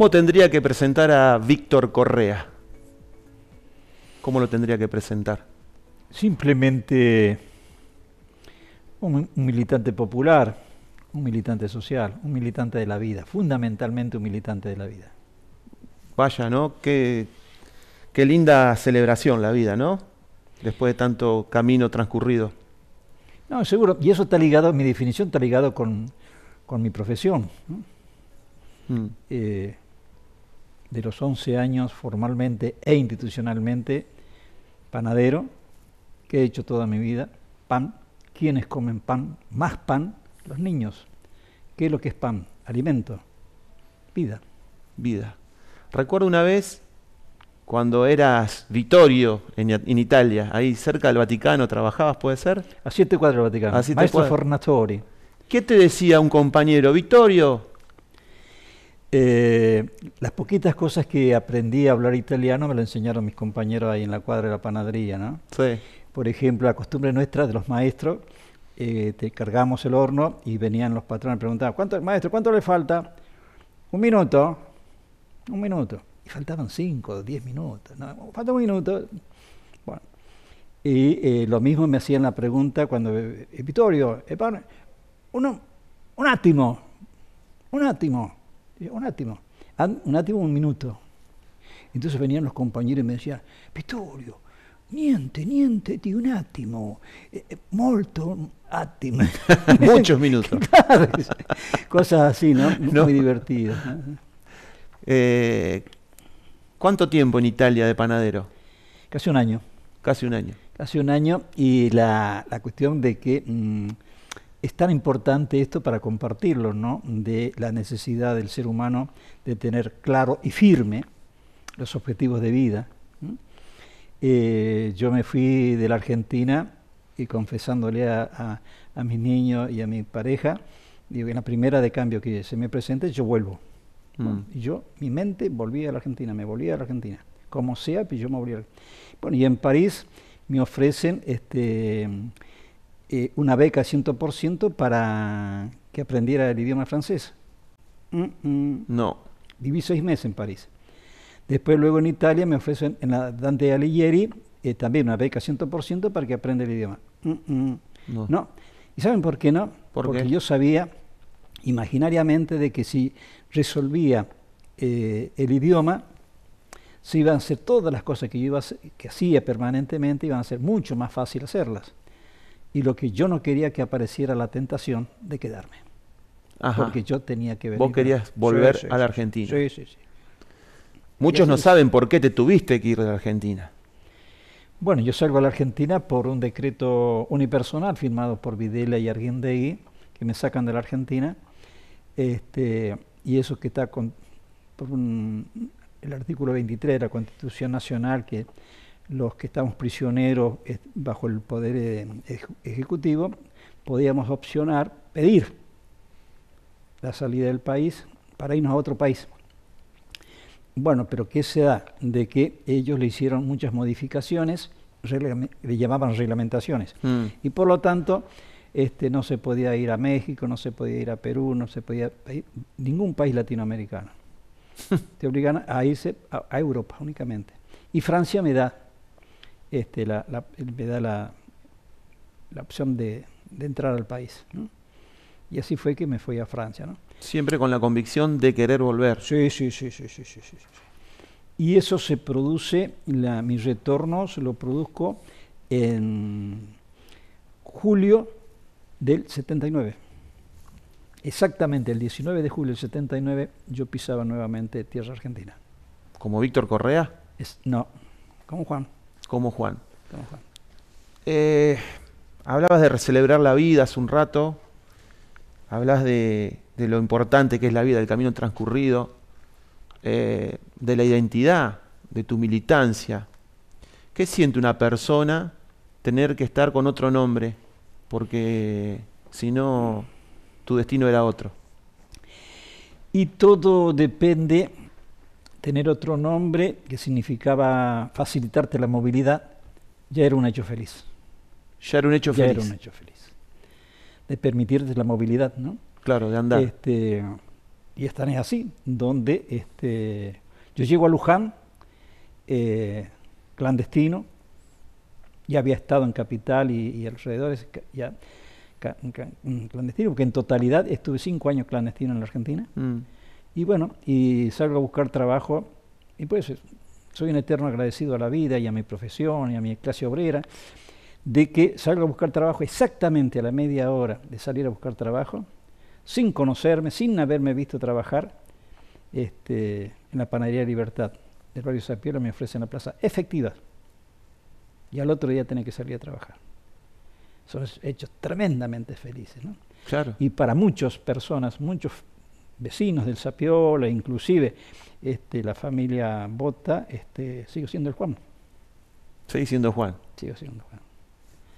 ¿Cómo tendría que presentar a Víctor Correa? ¿Cómo lo tendría que presentar? Simplemente un, militante popular, un militante social, un militante de la vida, fundamentalmente un militante de la vida. Vaya, ¿no? Qué, qué linda celebración la vida, ¿no? Después de tanto camino transcurrido. No, seguro. Y eso está ligado, mi definición está ligado con, con mi profesión. ¿no? Mm. Eh, de los 11 años formalmente e institucionalmente panadero, que he hecho toda mi vida, pan. ¿Quiénes comen pan? Más pan, los niños. ¿Qué es lo que es pan? Alimento, vida. Vida. Recuerdo una vez cuando eras Vittorio en, Italia, ahí cerca del Vaticano, ¿trabajabas, puede ser? A 7-4 del Vaticano, a Maestro Fornatori. ¿Qué te decía un compañero? Vittorio, eh, las poquitas cosas que aprendí a hablar italiano me lo enseñaron mis compañeros ahí en la cuadra de la panadería, ¿no? Sí. Por ejemplo, la costumbre nuestra de los maestros, eh, te cargamos el horno y venían los patrones y preguntaban, ¿cuánto, maestro, cuánto le falta? Un minuto, un minuto. Y faltaban cinco, diez minutos, Falta un minuto. Bueno. Y eh, lo mismo me hacían la pregunta cuando, Vittorio, uno un átimo, un átimo un átimo, un átimo un minuto. Entonces venían los compañeros y me decían, Vittorio, niente, niente un átimo, eh, eh, molto átimo. Muchos minutos. Cosas así, ¿no? Muy divertidas. Eh, ¿Cuánto tiempo en Italia de panadero? Casi un año. Casi un año. Casi un año y la, cuestión de que... Mm, es tan importante esto para compartirlo, ¿no? De la necesidad del ser humano de tener claro y firme los objetivos de vida. Eh, yo me fui de la Argentina y eh, confesándole a, mis niños y a mi pareja, digo, en la primera de cambio que se me presente, yo vuelvo. Mm. Y yo, mi mente volvía a la Argentina, me volvía a la Argentina. Como sea, pues yo me volvía a la Argentina. Bueno, y en París me ofrecen este eh, una beca 100% para que aprendiera el idioma francés. Mm, mm. No. Viví seis meses en París. Después, luego en Italia, me ofrecen en la Dante Alighieri eh, también una beca 100% para que aprenda el idioma. Mm, no. ¿Y saben por qué no? Porque yo sabía imaginariamente de que si resolvía eh, el idioma, se iban a hacer todas las cosas que yo iba a que hacía permanentemente, iban a ser mucho más fácil hacerlas y lo que yo no quería que apareciera la tentación de quedarme. Porque yo tenía que venir. Vos querías volver a la Argentina. Sí, sí, sí. Muchos no saben por qué te tuviste que ir a la Argentina. Bueno, yo salgo a la Argentina por un decreto unipersonal firmado por Videla y Arguindegui, que me sacan de la Argentina. Este, y eso que está con, por el artículo 23 de la Constitución Nacional, que los que estamos prisioneros eh, bajo el poder eh, ejecutivo, podíamos opcionar pedir la salida del país para irnos a otro país. Bueno, pero ¿qué se da? De que ellos le hicieron muchas modificaciones, le llamaban reglamentaciones, mm. y por lo tanto este, no se podía ir a México, no se podía ir a Perú, no se podía ir eh, a ningún país latinoamericano. Te obligan a irse a Europa únicamente. Y Francia me da este, la, me da la, la opción de, de, entrar al país. Y así fue que me fui a Francia. ¿no? Siempre con la convicción de querer volver. Sí, sí, sí, sí, sí, sí, sí. Y eso se produce, la, retorno se lo produzco en julio del 79. Exactamente, el 19 de julio del 79 yo pisaba nuevamente tierra argentina. ¿Como Víctor Correa? Es, no, como Juan como Juan. Eh, hablabas de celebrar la vida hace un rato, Hablas de, lo importante que es la vida, del camino transcurrido, eh, de la identidad, de tu militancia. ¿Qué siente una persona tener que estar con otro nombre? Porque si no, tu destino era otro. Y todo depende tener otro nombre que significaba facilitarte la movilidad, ya era un hecho feliz. Ya era un hecho feliz. era un hecho feliz. De permitirte la movilidad, ¿no? Claro, de andar. Este, y esta es así, donde este, yo llego a Luján, eh, clandestino, ya había estado en Capital y, alrededor. alrededores, ya, clandestino, porque en totalidad estuve cinco años clandestino en la Argentina. Mm. Y bueno, y salgo a buscar trabajo y pues eh, soy un eterno agradecido a la vida y a mi profesión y a mi clase obrera de que salgo a buscar trabajo exactamente a la media hora de salir a buscar trabajo, sin conocerme, sin haberme visto trabajar este, en la panadería Libertad del barrio Sapiola me ofrecen la plaza efectiva. Y al otro día tenía que salir a trabajar. Son hechos tremendamente felices. ¿no? Claro. Y para muchas personas, muchos vecinos del Sapiola, inclusive este, la familia Bota, este, sigo siendo el Juan. Sigue siendo Juan. Sigo siendo Juan.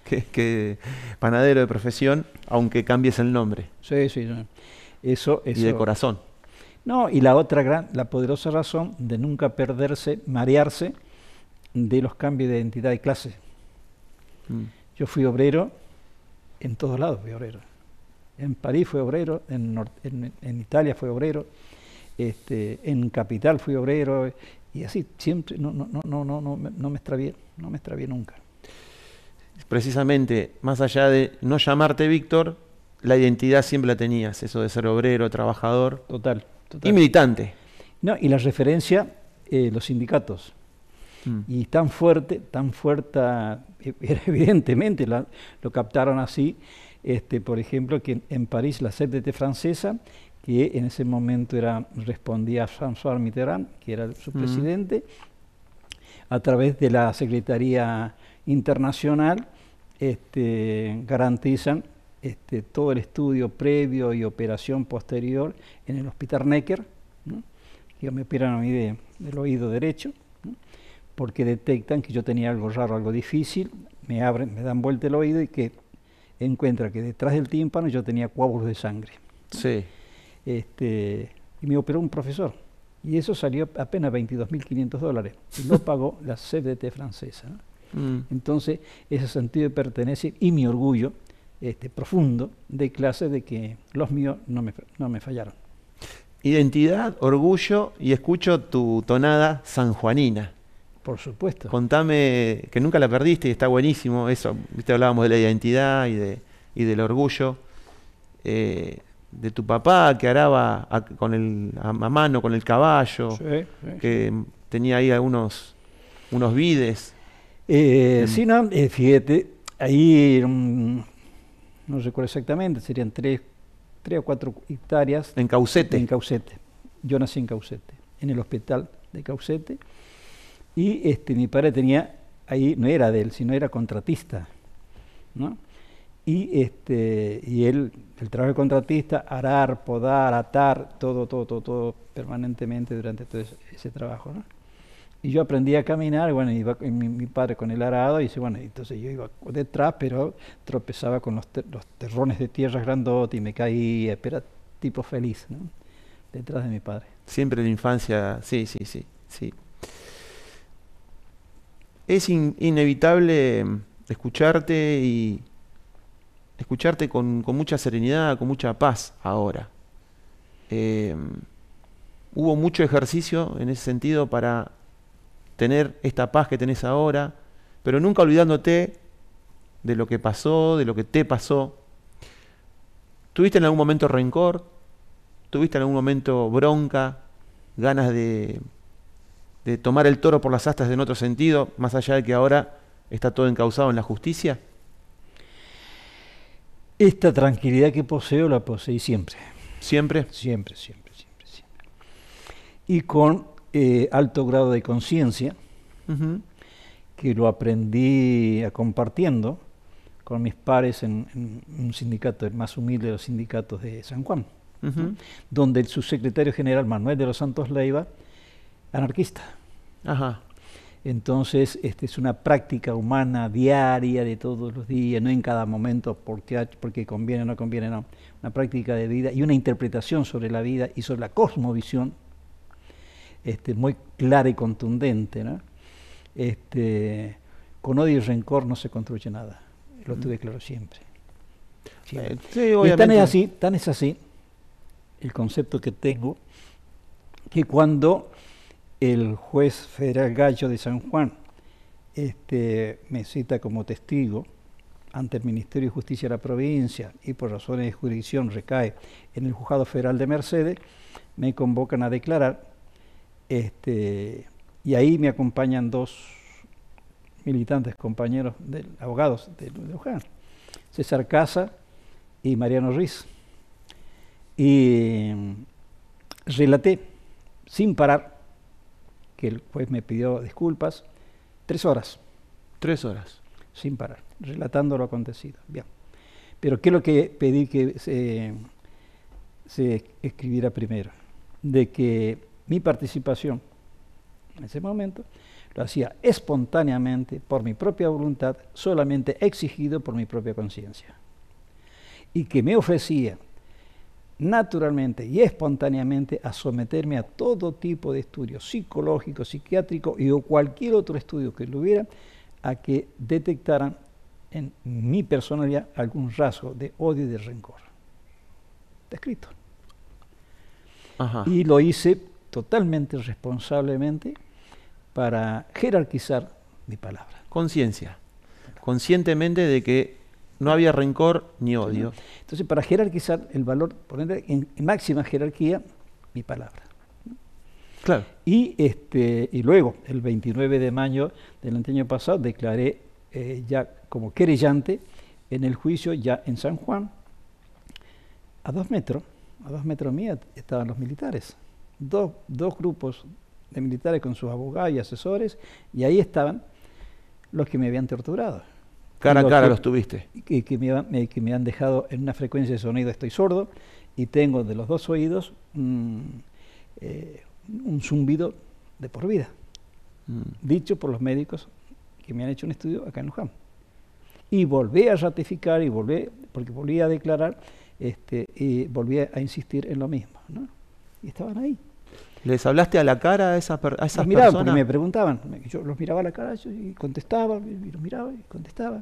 Que, que, panadero de profesión, aunque cambies el nombre. Sí, sí, Eso, Y de corazón. No, y la otra gran, la poderosa razón de nunca perderse, marearse de los cambios de identidad y clase. Mm. Yo fui obrero, en todos lados fui obrero en París fue obrero, en, Italia fue obrero, este, en Capital fui obrero, y así siempre, no, no, no, no, no, no me extravié, no me extravié nunca. Precisamente, más allá de no llamarte Víctor, la identidad siempre la tenías, eso de ser obrero, trabajador. Total, Y militante. No, y la referencia, eh, los sindicatos. Mm. Y tan fuerte, tan fuerte, evidentemente lo captaron así, este, por ejemplo, que en París la CTT francesa, que en ese momento era, respondía a François Mitterrand, que era su presidente, a través de la Secretaría Internacional, este, garantizan este, todo el estudio previo y operación posterior en el Hospital Necker, ¿no? que me operan a mí del oído derecho, porque detectan que yo tenía algo raro, algo difícil, me abren, me dan vuelta el oído y que encuentra que detrás del tímpano yo tenía coágulos de sangre. Sí. Este, y me operó un profesor. Y eso salió apenas 22.500 dólares. Y lo pagó la CDT francesa. Mm. Entonces, ese sentido de pertenecer y mi orgullo este, profundo de clase de que los míos no me, no me fallaron. Identidad, orgullo y escucho tu tonada sanjuanina. Por supuesto. Contame, que nunca la perdiste y está buenísimo eso. Viste, hablábamos de la identidad y, de, y del orgullo. Eh, de tu papá que araba a, con el, a, mano con el caballo, que tenía ahí algunos unos vides. Eh, sí, no, eh, fíjate, ahí no recuerdo exactamente, serían tres, tres o cuatro hectáreas. En Caucete. En Caucete. Yo nací en Caucete, en el hospital de Caucete. Y este, mi padre tenía, ahí no era de él, sino era contratista. Y, este, y él, el trabajo de contratista, arar, podar, atar, todo, todo, todo, todo permanentemente durante todo ese, trabajo. Y yo aprendí a caminar, bueno, iba mi, mi, padre con el arado, y bueno, entonces yo iba detrás, pero tropezaba con los, terrones de tierra grandote y me caía, pero tipo feliz, Detrás de mi padre. Siempre la infancia, sí, sí, sí, sí es inevitable em, escucharte y escucharte con, mucha serenidad, con mucha paz ahora. Em, hubo mucho ejercicio en ese sentido para tener esta paz que tenés ahora, pero nunca olvidándote de lo que pasó, de lo que te pasó. ¿Tuviste en algún momento rencor? ¿Tuviste en algún momento bronca? ¿Ganas de de tomar el toro por las astas en otro sentido, más allá de que ahora está todo encausado en la justicia? Esta tranquilidad que poseo la poseí siempre. ¿Siempre? Siempre, siempre, siempre, Y con eh, alto grado de conciencia, que lo aprendí eh, compartiendo con mis pares en, un sindicato, el más humilde de los sindicatos de San Juan, donde el subsecretario general Manuel de los Santos Leiva anarquista. Ajá. Entonces, este, es una práctica humana diaria, de todos los días, no en cada momento, porque, porque conviene o no conviene, no. Una práctica de vida y una interpretación sobre la vida y sobre la cosmovisión este, muy clara y contundente. ¿no? Este, con odio y rencor no se construye nada. Lo tuve claro siempre. Eh, tan es así, tan es así el concepto que tengo, que cuando el juez federal Gallo de San Juan este me cita como testigo ante el Ministerio de Justicia de la provincia y por razones de jurisdicción recae en el Juzgado Federal de Mercedes, me convocan a declarar este, y ahí me acompañan dos militantes compañeros de, abogados de, de Luján, César Casa y Mariano Ruiz. Y relaté sin parar que el juez me pidió disculpas. Tres horas. Tres horas. Sin parar, relatando lo acontecido. Bien. Pero ¿qué es lo que pedí que se, se escribiera primero? De que mi participación en ese momento lo hacía espontáneamente, por mi propia voluntad, solamente exigido por mi propia conciencia. Y que me ofrecía naturalmente y espontáneamente a someterme a todo tipo de estudios psicológico, psiquiátrico y o cualquier otro estudio que lo hubiera, a que detectaran en mi personalidad algún rasgo de odio y de rencor. Está escrito. Y lo hice totalmente responsablemente para jerarquizar mi palabra. Conciencia. Conscientemente de que no había rencor ni odio. Entonces, para jerarquizar el valor, poner en máxima jerarquía mi palabra. Claro. Y, este, y luego, el 29 de mayo del año pasado, declaré eh, ya como querellante en el juicio ya en San Juan, a dos metros, a dos metros mía estaban los militares, dos, dos grupos de militares con sus abogados y asesores, y ahí estaban los que me habían torturado. Cara a cara los tuviste. Que, que, me, han dejado en una frecuencia de sonido, estoy sordo, y tengo de los dos oídos un eh, zumbido de por vida, mm. dicho por los médicos que me han hecho un estudio acá en Luján. Y volví a ratificar y volví, porque volví a declarar este, y volví a insistir en lo mismo. Y estaban ahí. ¿Les hablaste a la cara a, esas personas? Porque me preguntaban, yo los miraba a la cara y contestaba, y los miraba y contestaba.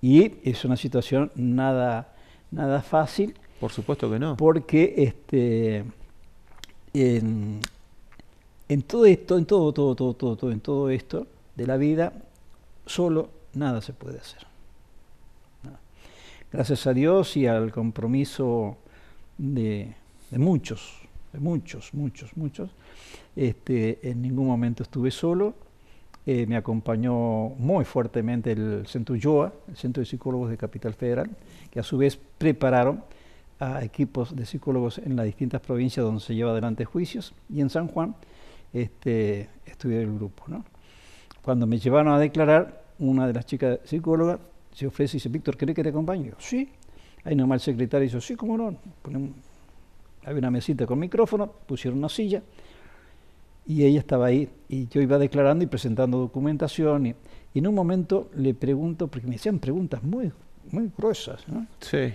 Y es una situación nada, nada fácil. Por supuesto que no. Porque este, en, todo esto, en todo, todo, todo, todo, todo, en todo esto de la vida, solo nada se puede hacer. Gracias a Dios y al compromiso de muchos muchos, muchos, muchos. Este, en ningún momento estuve solo. Eh, me acompañó muy fuertemente el Centro Ulloa, el Centro de Psicólogos de Capital Federal, que a su vez prepararon a equipos de psicólogos en las distintas provincias donde se lleva adelante juicios y en San Juan este, estuve el grupo. Cuando me llevaron a declarar, una de las chicas psicólogas se ofrece y dice, Víctor, ¿querés que te acompañe? sí. Ahí nomás el secretario dice, sí, cómo no, había una mesita con micrófono, pusieron una silla y ella estaba ahí y yo iba declarando y presentando documentación y, en un momento le pregunto, porque me hacían preguntas muy, muy gruesas, Sí.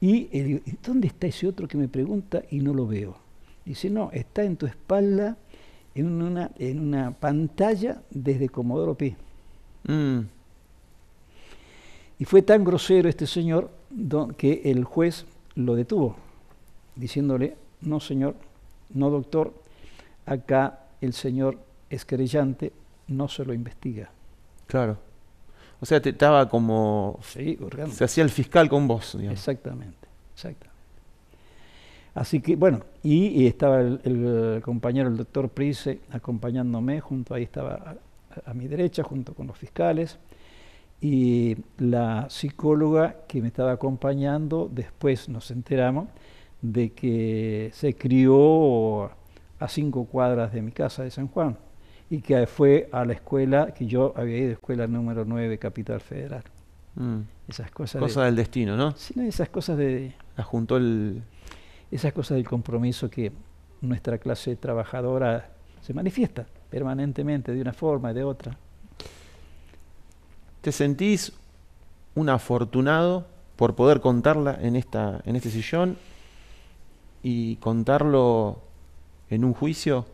Y le digo, ¿dónde está ese otro que me pregunta y no lo veo? Dice, no, está en tu espalda en una, en una pantalla desde Comodoro Pi. Mm. Y fue tan grosero este señor que el juez lo detuvo diciéndole, no señor, no doctor, acá el señor es no se lo investiga. Claro. O sea, estaba como... se hacía el fiscal con vos. Exactamente, exactamente. Así que, bueno, y, estaba el, compañero, el doctor Price, acompañándome, junto ahí estaba a, mi derecha, junto con los fiscales, y la psicóloga que me estaba acompañando, después nos enteramos, de que se crió a cinco cuadras de mi casa de San Juan y que fue a la escuela, que yo había ido a escuela número 9, Capital Federal. Mm. Esas cosas. Cosas del destino, ¿no? Sí, esas cosas de. Esas cosas del compromiso que nuestra clase trabajadora se manifiesta permanentemente de una forma y de otra. ¿Te sentís un afortunado por poder contarla en, esta, en este sillón y contarlo en un juicio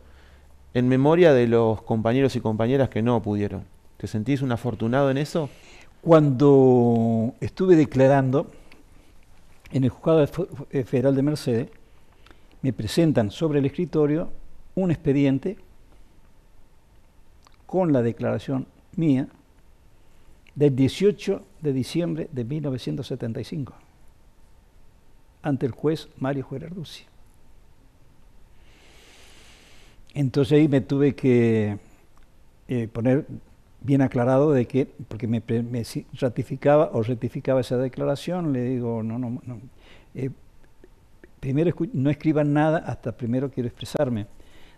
en memoria de los compañeros y compañeras que no pudieron. ¿Te sentís un afortunado en eso? Cuando estuve declarando en el juzgado federal de Mercedes, me presentan sobre el escritorio un expediente con la declaración mía del 18 de diciembre de 1975 ante el juez Mario Gerarducci. Entonces ahí me tuve que eh, poner bien aclarado de que, porque me, ratificaba o rectificaba esa declaración, le digo, no, no, no. Eh, primero no escriban nada hasta primero quiero expresarme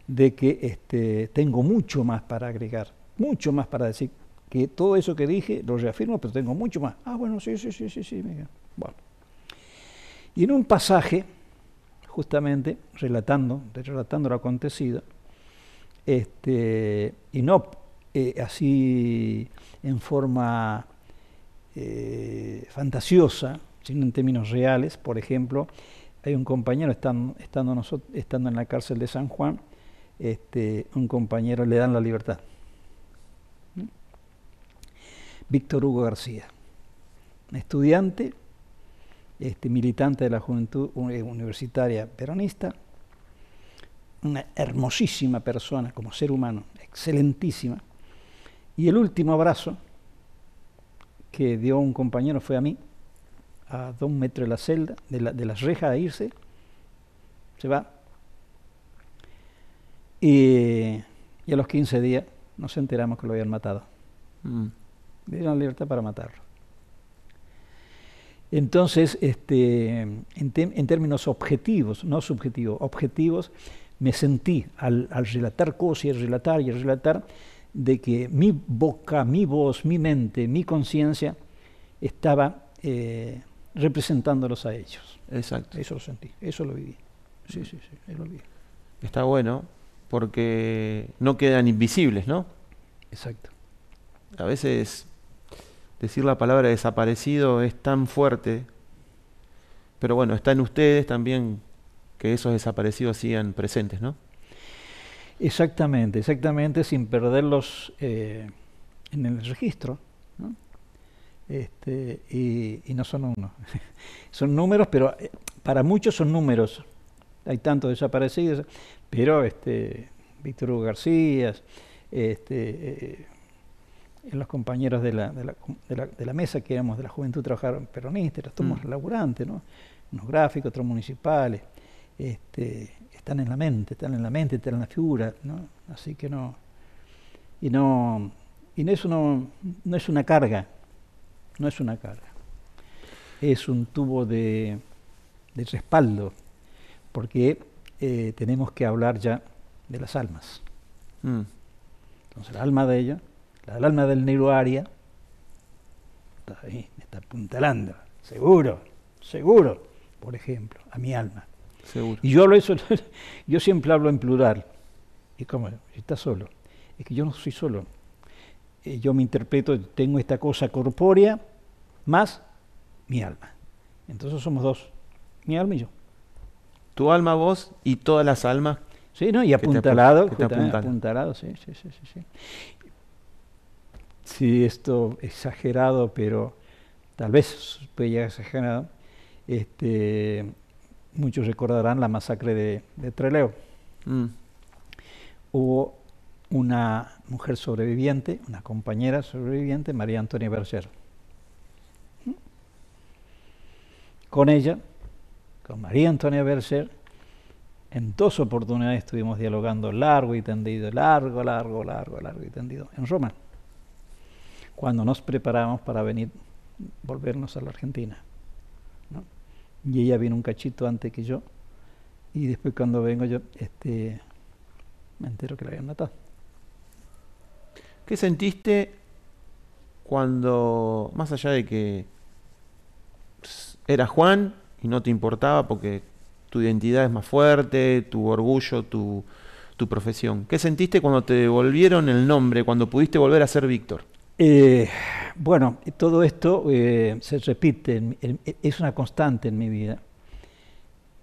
de que este, tengo mucho más para agregar, mucho más para decir, que todo eso que dije lo reafirmo, pero tengo mucho más. Ah, bueno, sí, sí, sí, sí, sí, mira. Bueno. Y en un pasaje, justamente relatando, relatando lo acontecido, este, y no eh, así en forma eh, fantasiosa, sino en términos reales, por ejemplo, hay un compañero estando, estando, nosotros, estando en la cárcel de San Juan, este, un compañero le dan la libertad. ¿Mm? Víctor Hugo García, estudiante este, militante de la juventud eh, universitaria peronista, una hermosísima persona como ser humano, excelentísima. Y el último abrazo que dio un compañero fue a mí, a dos metros de la celda, de, las rejas a irse, se va. Y, a los 15 días nos enteramos que lo habían matado. Mm. dieron libertad para matarlo. Entonces, este, en, términos objetivos, no subjetivos, objetivos, me sentí al, relatar cosas y al relatar y al relatar de que mi boca, mi voz, mi mente, mi conciencia estaba eh, representándolos a ellos. Exacto. Eso lo sentí, eso lo viví. Sí, sí, sí, eso lo viví. Está bueno porque no quedan invisibles, ¿no? Exacto. A veces decir la palabra desaparecido es tan fuerte, pero bueno, está en ustedes también que esos desaparecidos sigan presentes, ¿no? Exactamente, exactamente, sin perderlos eh, en el registro. ¿no? Este, y, no son uno. son números, pero eh, para muchos son números. Hay tantos desaparecidos, pero este, Víctor Hugo García, este, eh, en los compañeros de la, de, la, de, la, mesa que éramos de la Juventud trabajaron peronistas, somos mm. laburantes, unos gráficos, otros municipales, este, están en la mente, están en la mente, están en la figura, ¿no? así que no, y no, y no es, no es una carga, no es una carga, es un tubo de, respaldo, porque eh, tenemos que hablar ya de las almas. Mm. Entonces, la alma de ella la alma del negro Aria está ahí, me está apuntalando, seguro, seguro, por ejemplo, a mi alma. Seguro. Y yo hablo eso, yo siempre hablo en plural. Y como, está solo. Es que yo no soy solo. Eh, yo me interpreto, tengo esta cosa corpórea más mi alma. Entonces somos dos, mi alma y yo. Tu alma, vos y todas las almas. Sí, ¿no? Y apuntalado, que te sí, sí, sí, sí, si esto exagerado, pero tal vez puede llegar exagerado, este, muchos recordarán la masacre de, Treleo. Mm. Hubo una mujer sobreviviente, una compañera sobreviviente, María Antonia Berger. ¿Mm? Con ella, con María Antonia Berger, en dos oportunidades estuvimos dialogando largo y tendido, largo, largo, largo, largo y tendido, en Roma cuando nos preparábamos para venir, volvernos a la Argentina. Y ella vino un cachito antes que yo, y después cuando vengo yo, este, me entero que la habían matado. ¿Qué sentiste cuando, más allá de que era Juan y no te importaba porque tu identidad es más fuerte, tu orgullo, tu, tu profesión. ¿Qué sentiste cuando te devolvieron el nombre, cuando pudiste volver a ser Víctor? Eh, bueno, todo esto eh, se repite, es una constante en mi vida.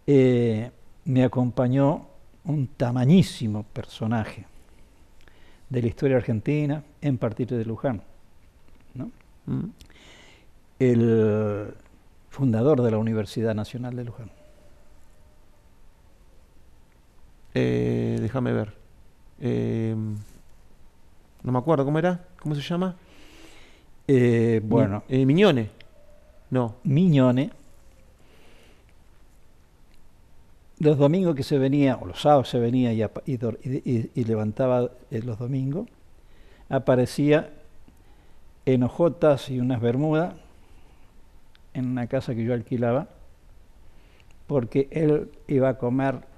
Eh, me acompañó un tamañísimo personaje de la historia argentina, en partido de Luján. Mm. El fundador de la Universidad Nacional de Luján. déjame ver. no me acuerdo, ¿cómo era? ¿Cómo se llama? Eh, bueno. Eh, Miñone. No. miñones. Los domingos que se venía, o los sábados se venía y, levantaba eh, los domingos, aparecía en hojotas y unas bermudas en una casa que yo alquilaba, porque él iba a comer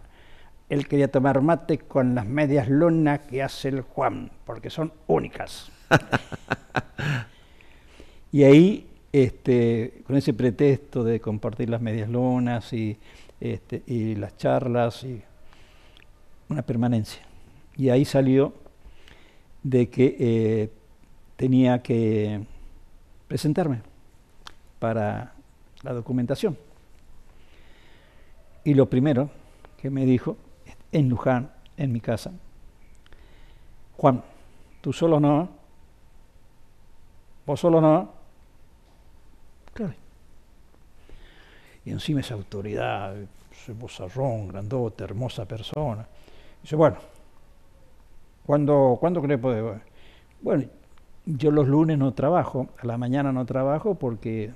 él quería tomar mate con las medias lunas que hace el Juan, porque son únicas. Y ahí, este, con ese pretexto de compartir las medias lunas y, este, y las charlas, y una permanencia. Y ahí salió de que eh, tenía que presentarme para la documentación. Y lo primero que me dijo, en Luján, en mi casa, Juan, tú solo no, vos solo no, y encima esa autoridad, ese bozarrón, grandote, hermosa persona. Dice, bueno, ¿cuándo, ¿cuándo cree poder? Bueno, yo los lunes no trabajo, a la mañana no trabajo porque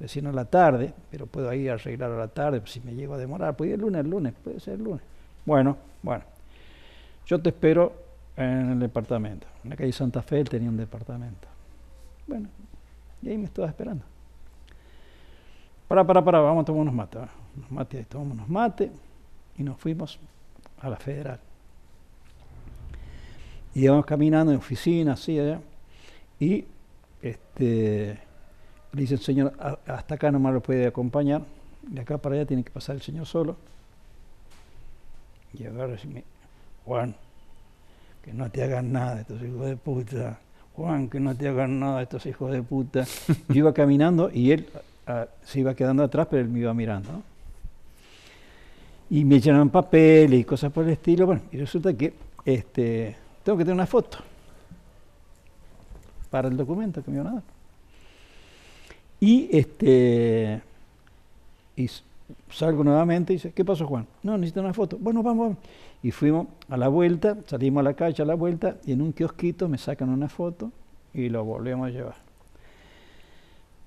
recién a la tarde, pero puedo ir a arreglar a la tarde pues, si me llego a demorar. Puede ser el lunes, el lunes, puede ser lunes. Bueno, bueno. Yo te espero en el departamento. En la calle Santa Fe tenía un departamento. Bueno, y ahí me estaba esperando. Para, para, para, vamos a tomar unos mates. Unos mates, tomamos y nos fuimos a la federal. Y íbamos caminando en oficina, así allá. Y este, dice el señor, hasta acá nomás lo puede acompañar. De acá para allá tiene que pasar el señor solo. Y agarra y Juan, que no te hagan nada estos hijos de puta. Juan, que no te hagan nada estos hijos de puta. Yo iba caminando y él Ah, se iba quedando atrás, pero él me iba mirando. Y me llenaban papeles y cosas por el estilo. Bueno, y resulta que este, tengo que tener una foto para el documento que me iban a dar. Y, este, y salgo nuevamente y dice, ¿qué pasó Juan? No, necesito una foto. Bueno, vamos, vamos. Y fuimos a la vuelta, salimos a la calle a la vuelta y en un kiosquito me sacan una foto y lo volvemos a llevar.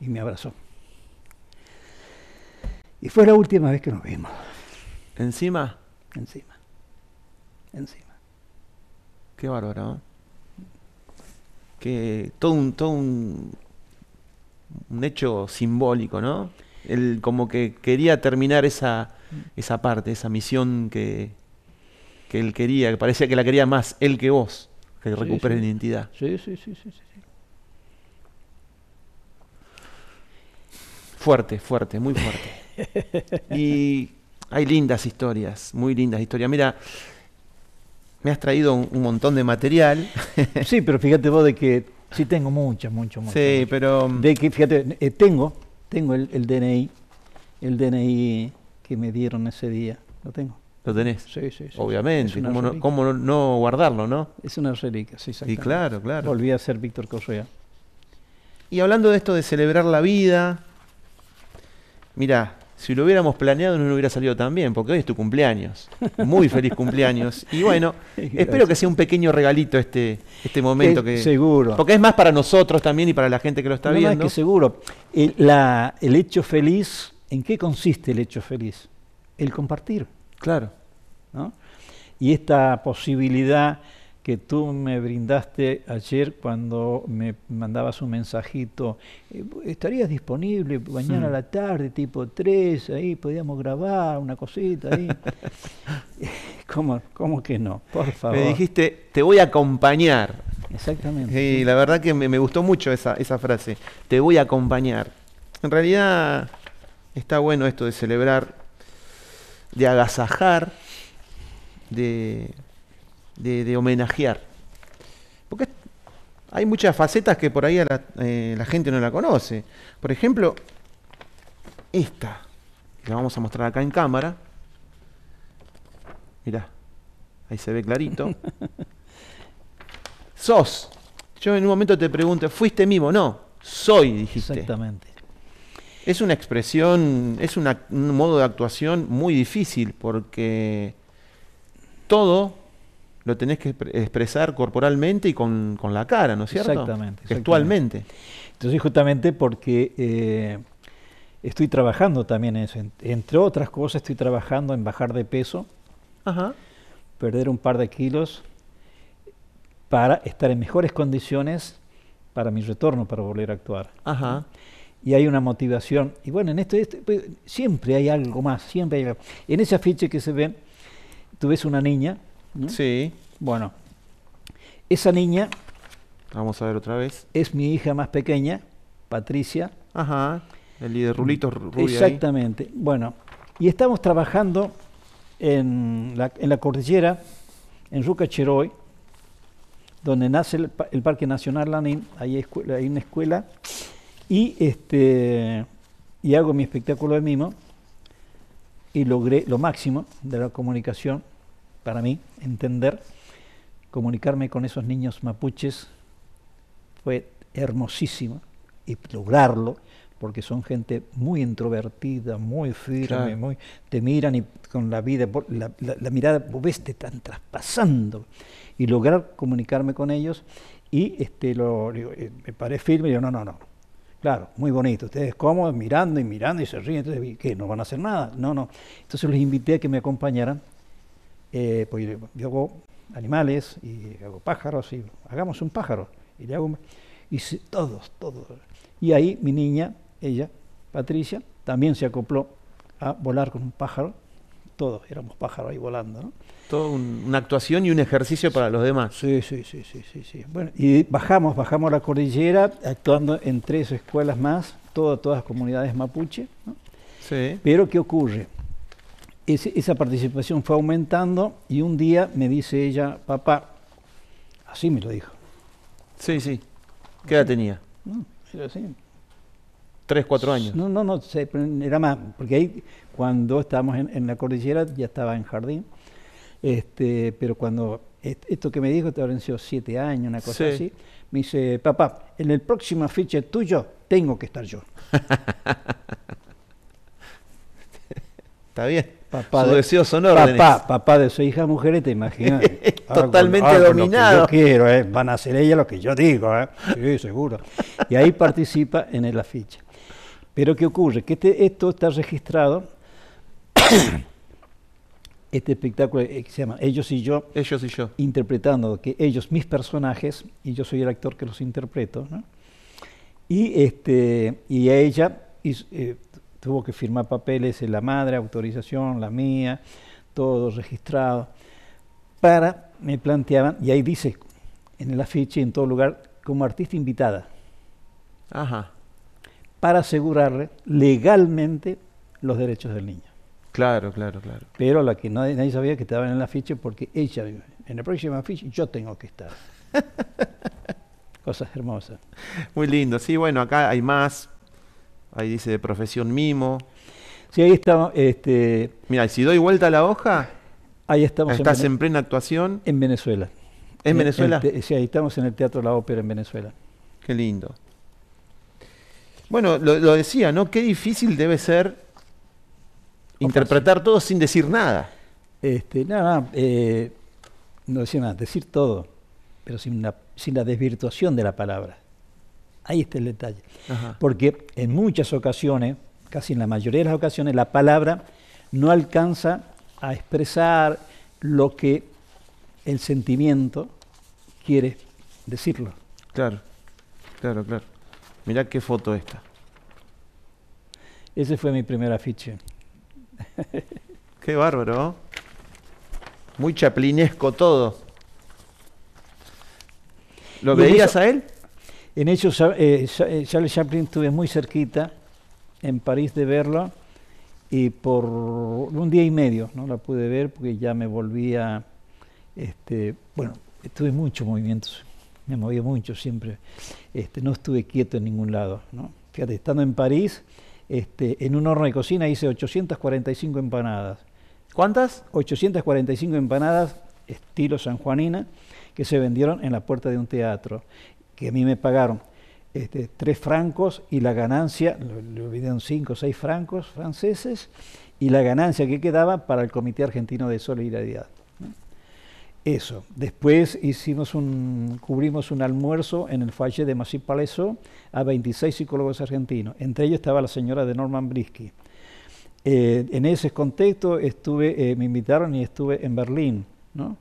y me abrazó. Y fue la última vez que nos vimos. ¿Encima? Encima. Encima. Qué bárbaro. ¿no? Que todo un, todo un, hecho simbólico, ¿no? Él como que quería terminar esa, esa parte, esa misión que, que él quería, que parecía que la quería más él que vos, que sí, la identidad. sí, sí. sí. sí. Fuerte, fuerte, muy fuerte. y hay lindas historias, muy lindas historias. Mira, me has traído un, montón de material. sí, pero fíjate vos de que sí tengo muchas, mucho, mucho. Sí, pero... Mm, de que, fíjate, eh, tengo, tengo el, DNI, el DNI que me dieron ese día, lo tengo. ¿Lo tenés? Sí, sí, sí. Obviamente, ¿Cómo no, guardarlo, no? Es una reliquia, sí, exactamente. Y claro, claro. Volví a ser Víctor Correa. Y hablando de esto de celebrar la vida, mira, si lo hubiéramos planeado no lo hubiera salido tan bien, porque hoy es tu cumpleaños. Muy feliz cumpleaños. Y bueno, espero que sea un pequeño regalito este, este momento. que, seguro. Porque es más para nosotros también y para la gente que lo está no, viendo. que seguro. El, el hecho feliz, ¿en qué consiste el hecho feliz? El compartir. Claro. Y esta posibilidad que tú me brindaste ayer cuando me mandabas un mensajito. Eh, ¿Estarías disponible mañana a la tarde, tipo 3, ahí podíamos grabar una cosita ahí? ¿Cómo, que no? Por favor. Me dijiste, te voy a acompañar. Exactamente. Y la verdad que me, me gustó mucho esa, esa frase, te voy a acompañar. En realidad está bueno esto de celebrar, de agasajar, de de, homenajear. Porque hay muchas facetas que por ahí eh, la, gente no la conoce. Por ejemplo, esta, que la vamos a mostrar acá en cámara. Mirá, ahí se ve clarito. Sos. Yo en un momento te pregunto, ¿fuiste mismo No, soy, dijiste. Exactamente. Es una expresión, es un modo de actuación muy difícil porque todo lo tenés que expresar corporalmente y con, con la cara, ¿no es cierto? Exactamente. Gestualmente. Entonces, justamente porque eh, estoy trabajando también en eso. Entre otras cosas, estoy trabajando en bajar de peso, perder un par de kilos para estar en mejores condiciones para mi retorno, para volver a actuar. Ajá. Y hay una motivación. Y bueno, en esto, este, pues, siempre hay algo más, siempre En ese afiche que se ve, tú ves una niña Sí. Bueno, esa niña. Vamos a ver otra vez. Es mi hija más pequeña, Patricia. Ajá, el líder Rulito Exactamente. Bueno, y estamos trabajando en la, cordillera, en Rucacheroy, donde nace el, Parque Nacional Lanín. Ahí hay, hay una escuela. Y, este, y hago mi espectáculo de mimo y logré lo máximo de la comunicación para mí entender, comunicarme con esos niños mapuches fue hermosísimo y lograrlo porque son gente muy introvertida, muy firme, muy, te miran y con la vida, la, mirada, vos ves, te están traspasando. Y lograr comunicarme con ellos y este, lo, eh, me paré firme y no, no, no. Claro, muy bonito, ustedes cómodos, mirando y mirando y se ríen, entonces, ¿qué? No van a hacer nada. No, no. Entonces los invité a que me acompañaran eh, pues yo, hago animales y hago pájaros y hagamos un pájaro y le hago y todos, todos. Y ahí mi niña, ella, Patricia, también se acopló a volar con un pájaro. Todos éramos pájaros ahí volando, ¿no? Todo una actuación y un ejercicio para los demás. Sí, sí, sí, sí, sí, Bueno, y bajamos, bajamos la cordillera actuando en tres escuelas más, todas todas comunidades mapuche, Sí. Pero ¿qué ocurre? esa participación fue aumentando y un día me dice ella, papá, así me lo dijo. Sí, sí. ¿Qué edad tenía? No, ¿Tres, cuatro años? No, no, no, era más, porque ahí cuando estábamos en, la cordillera ya estaba en jardín, este, pero cuando esto que me dijo, te habrán sido siete años, una cosa así, me dice, papá, en el próximo afiche tuyo tengo que estar yo. Está bien. Papá deseo de, Papá, papá de su hija mujer, te imaginas. Totalmente dominado. Lo yo quiero, ¿eh? van a hacer ella lo que yo digo, ¿eh? seguro. Y ahí participa en el afiche. Pero ¿qué ocurre? Que este, esto está registrado, este espectáculo eh, que se llama Ellos y yo. Ellos y yo. Interpretando que ellos, mis personajes, y yo soy el actor que los interpreto, Y, este, y ella... Y, tuvo que firmar papeles en la madre, autorización, la mía, todo registrado, para, me planteaban, y ahí dice en el afiche, en todo lugar, como artista invitada. Ajá. Para asegurar legalmente los derechos del niño. Claro, claro, claro. Pero la que nadie, sabía que estaba en el afiche porque ella, en la próxima afiche, yo tengo que estar. Cosas hermosas. Muy lindo. Sí, bueno, acá hay más Ahí dice de profesión mimo. Sí, ahí está. Este, Mira, si doy vuelta a la hoja, ahí estamos. Estás en, plena actuación. En Venezuela. ¿En Venezuela? sí, ahí estamos en el Teatro La Ópera en Venezuela. Qué lindo. Bueno, lo, decía, ¿no? Qué difícil debe ser interpretar todo sin decir nada. Este, nada, eh, no decía nada, decir todo, pero sin sin la desvirtuación de la palabra. Ahí está el detalle. Porque en muchas ocasiones, casi en la mayoría de las ocasiones, la palabra no alcanza a expresar lo que el sentimiento quiere decirlo. Claro, claro, claro. Mirá qué foto esta. Ese fue mi primer afiche. qué bárbaro. Muy chaplinesco todo. ¿lo veías a él? En hecho, eh, Charles Chaplin estuve muy cerquita en París de verlo y por un día y medio no la pude ver porque ya me volvía, este, bueno, estuve muchos movimientos, me movía mucho siempre, este, no estuve quieto en ningún lado. Fíjate, estando en París, este, en un horno de cocina hice 845 empanadas. ¿Cuántas? 845 empanadas estilo sanjuanina que se vendieron en la puerta de un teatro que a mí me pagaron este, tres francos y la ganancia, le olvidaron cinco o seis francos franceses, y la ganancia que quedaba para el Comité Argentino de Solidaridad. Eso. Después hicimos un, cubrimos un almuerzo en el falle de Masip Palaiso a 26 psicólogos argentinos. Entre ellos estaba la señora de Norman Brisky. Eh, en ese contexto estuve, eh, me invitaron y estuve en Berlín. ¿no?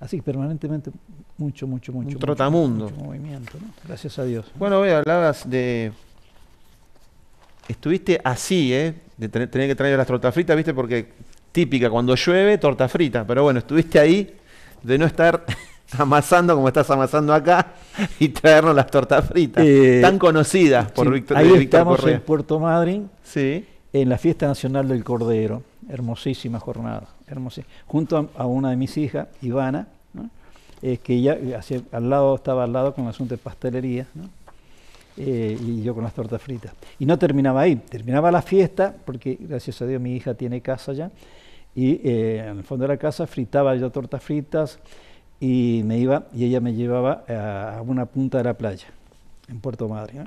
Así permanentemente mucho, mucho, mucho. Un trotamundo. movimiento, Gracias a Dios. Bueno, hoy hablabas de. Estuviste así, ¿eh? De tener, que traer las tortas fritas, ¿viste? Porque típica, cuando llueve, torta frita. Pero bueno, estuviste ahí de no estar amasando como estás amasando acá y traernos las tortas fritas, eh, tan conocidas por Víctor Ahí estamos en Puerto Madryn, sí. en la Fiesta Nacional del Cordero. Hermosísima jornada junto a, una de mis hijas, Ivana, eh, que ella eh, al lado, estaba al lado con el asunto de pastelería, eh, y yo con las tortas fritas. Y no terminaba ahí, terminaba la fiesta, porque gracias a Dios mi hija tiene casa ya, y en el fondo de la casa fritaba yo tortas fritas y me iba, y ella me llevaba a, una punta de la playa, en Puerto Madre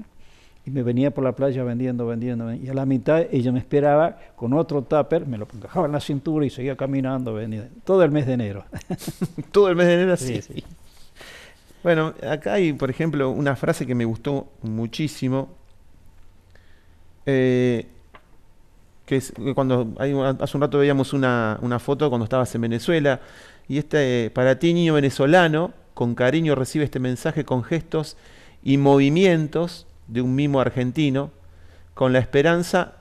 y me venía por la playa vendiendo, vendiendo, Y a la mitad ella me esperaba con otro tupper, me lo encajaba en la cintura y seguía caminando, Todo el mes de enero. Todo el mes de enero, sí, Bueno, acá hay, por ejemplo, una frase que me gustó muchísimo, eh, cuando hace un rato veíamos una, una, foto cuando estabas en Venezuela, y este, para ti niño venezolano, con cariño recibe este mensaje con gestos y movimientos de un mimo argentino, con la esperanza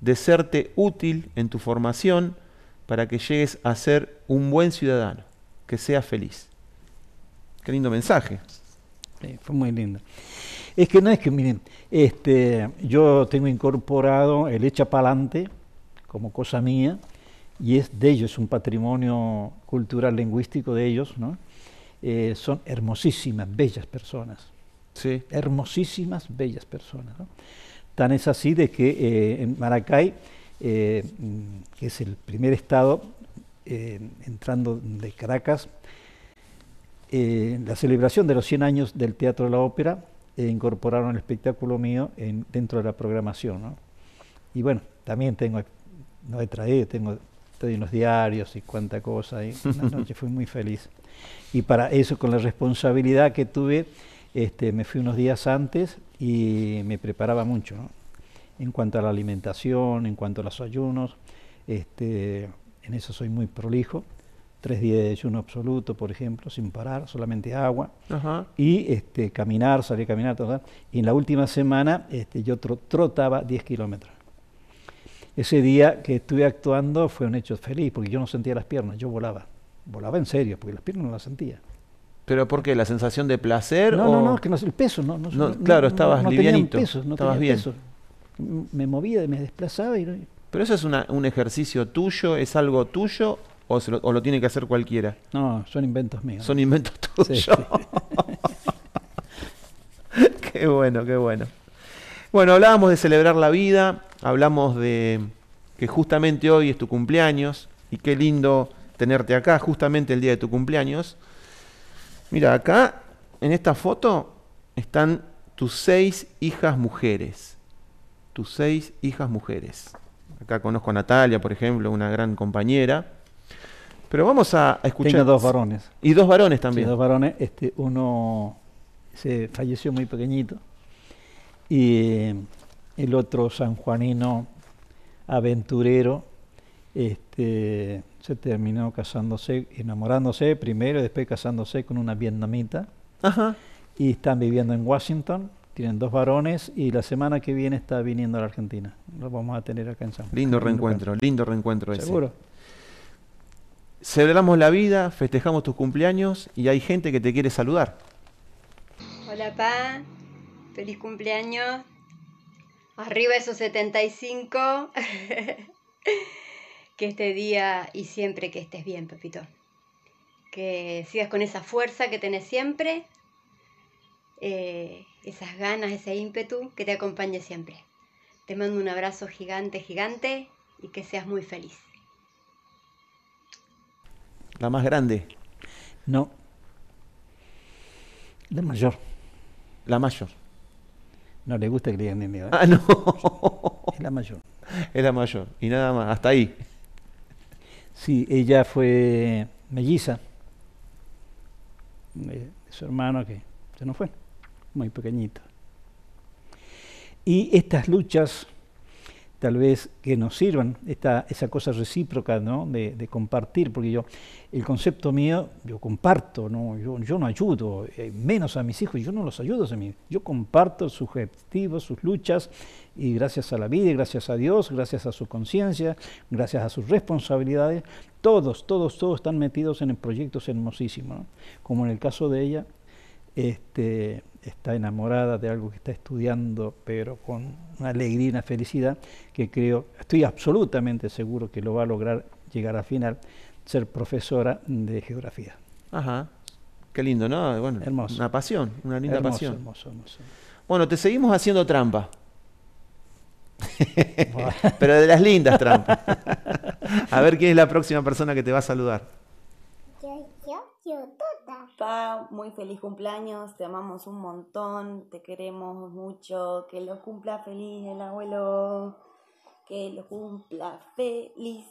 de serte útil en tu formación para que llegues a ser un buen ciudadano, que sea feliz. Qué lindo mensaje. fue muy lindo. Es que no es que, miren, este, yo tengo incorporado el Echa Palante como cosa mía, y es de ellos, un patrimonio cultural lingüístico de ellos, ¿no? Eh, son hermosísimas, bellas personas. Sí. Hermosísimas, bellas personas. Tan es así de que eh, en Maracay, eh, mm, que es el primer estado eh, entrando de Caracas, la celebración de los 100 años del Teatro de la Ópera, incorporaron el espectáculo mío dentro de la programación. Y bueno, también tengo, no he traído, tengo en los diarios y cuánta cosa. Y una noche fui muy feliz. Y para eso, con la responsabilidad que tuve, este, me fui unos días antes y me preparaba mucho. En cuanto a la alimentación, en cuanto a los ayunos, este, en eso soy muy prolijo. Tres días de ayuno absoluto, por ejemplo, sin parar, solamente agua. Y este, caminar, salir a caminar. Y en la última semana este, yo trotaba 10 kilómetros. Ese día que estuve actuando fue un hecho feliz, porque yo no sentía las piernas, yo volaba. Volaba en serio, porque las piernas no las sentía. ¿Pero por qué? ¿La sensación de placer? No, no, no, es que no, el peso, no. no, claro, estabas livianito. Peso, estabas bien. Peso. Me movía, me desplazaba. Y ¿Pero eso es un ejercicio tuyo? ¿Es algo tuyo? O, lo, o, lo, tiene que hacer cualquiera? No, son inventos míos. Son inventos tuyos. qué bueno, qué bueno. Bueno, hablábamos de celebrar la vida, hablamos de que justamente hoy es tu cumpleaños y qué lindo tenerte acá, justamente el día de tu cumpleaños. Mira, acá en esta foto están tus seis hijas mujeres. Tus seis hijas mujeres. Acá conozco a Natalia, por ejemplo, una gran compañera. Pero vamos a, escuchar. Tengo dos varones. Y dos varones también. dos varones. Este, uno se falleció muy pequeñito. Y el otro sanjuanino aventurero. Este, se terminó casándose, enamorándose primero y después casándose con una vietnamita. Ajá. Y están viviendo en Washington, tienen dos varones y la semana que viene está viniendo a la Argentina. Lo vamos a tener acá en San Lindo reencuentro, lindo reencuentro ese. Seguro. Celebramos la vida, festejamos tus cumpleaños y hay gente que te quiere saludar. Hola, Pa. Feliz cumpleaños. Arriba esos 75. que este día y siempre que estés bien, Pepito. Que sigas con esa fuerza que tenés siempre, eh, esas ganas, ese ímpetu que te acompañe siempre. Te mando un abrazo gigante, gigante y que seas muy feliz. La más grande. No. La mayor. La mayor. No le gusta que le digan de miedo. ¿eh? Ah, no. Es la mayor. Es la mayor. Y nada más. Hasta ahí. Sí, ella fue melliza de eh, su hermano que se no fue, muy pequeñito. Y estas luchas tal vez que nos sirvan, esta, esa cosa recíproca ¿no? de, compartir, porque yo, el concepto mío, yo comparto, ¿no? Yo, no ayudo, eh, menos a mis hijos, yo no los ayudo a mí, yo comparto sus objetivos, sus luchas, y gracias a la vida, y gracias a Dios, gracias a su conciencia, gracias a sus responsabilidades, todos, todos, todos están metidos en proyectos hermosísimos, ¿no? como en el caso de ella, este, está enamorada de algo que está estudiando, pero con una alegría y una felicidad que creo, estoy absolutamente seguro que lo va a lograr llegar al final, ser profesora de geografía. Ajá, qué lindo, ¿no? Bueno, hermoso. Una pasión, una linda pasión. Bueno, te seguimos haciendo trampa. pero de las lindas trampas. a ver quién es la próxima persona que te va a saludar. Pa, muy feliz cumpleaños, te amamos un montón, te queremos mucho, que lo cumpla feliz el abuelo, que lo cumpla feliz.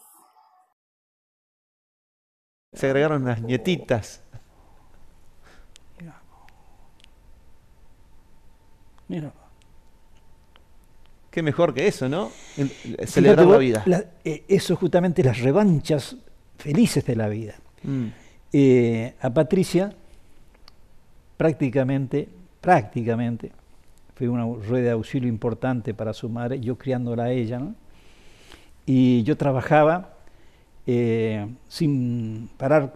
Se agregaron las nietitas. Mira. Qué mejor que eso, ¿no? Celebrar la vida. Eh, eso es eso justamente las revanchas felices de la vida. Mm. Eh, a Patricia prácticamente, prácticamente, fue una red de auxilio importante para su madre, yo criándola a ella, Y yo trabajaba eh, sin parar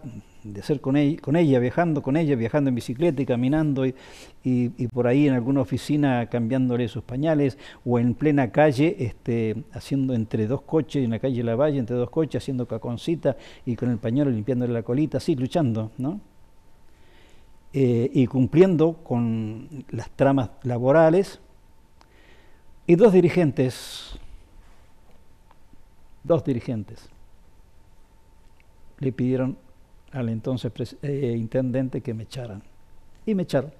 de ser con ella, viajando con ella, viajando en bicicleta y caminando y, por ahí en alguna oficina cambiándole sus pañales o en plena calle, este, haciendo entre dos coches, en la calle La Valle, entre dos coches, haciendo caconcita y con el pañuelo limpiándole la colita, así, luchando, ¿no? Eh, y cumpliendo con las tramas laborales. Y dos dirigentes, dos dirigentes, le pidieron al entonces eh, intendente que me echaran. Y me echaron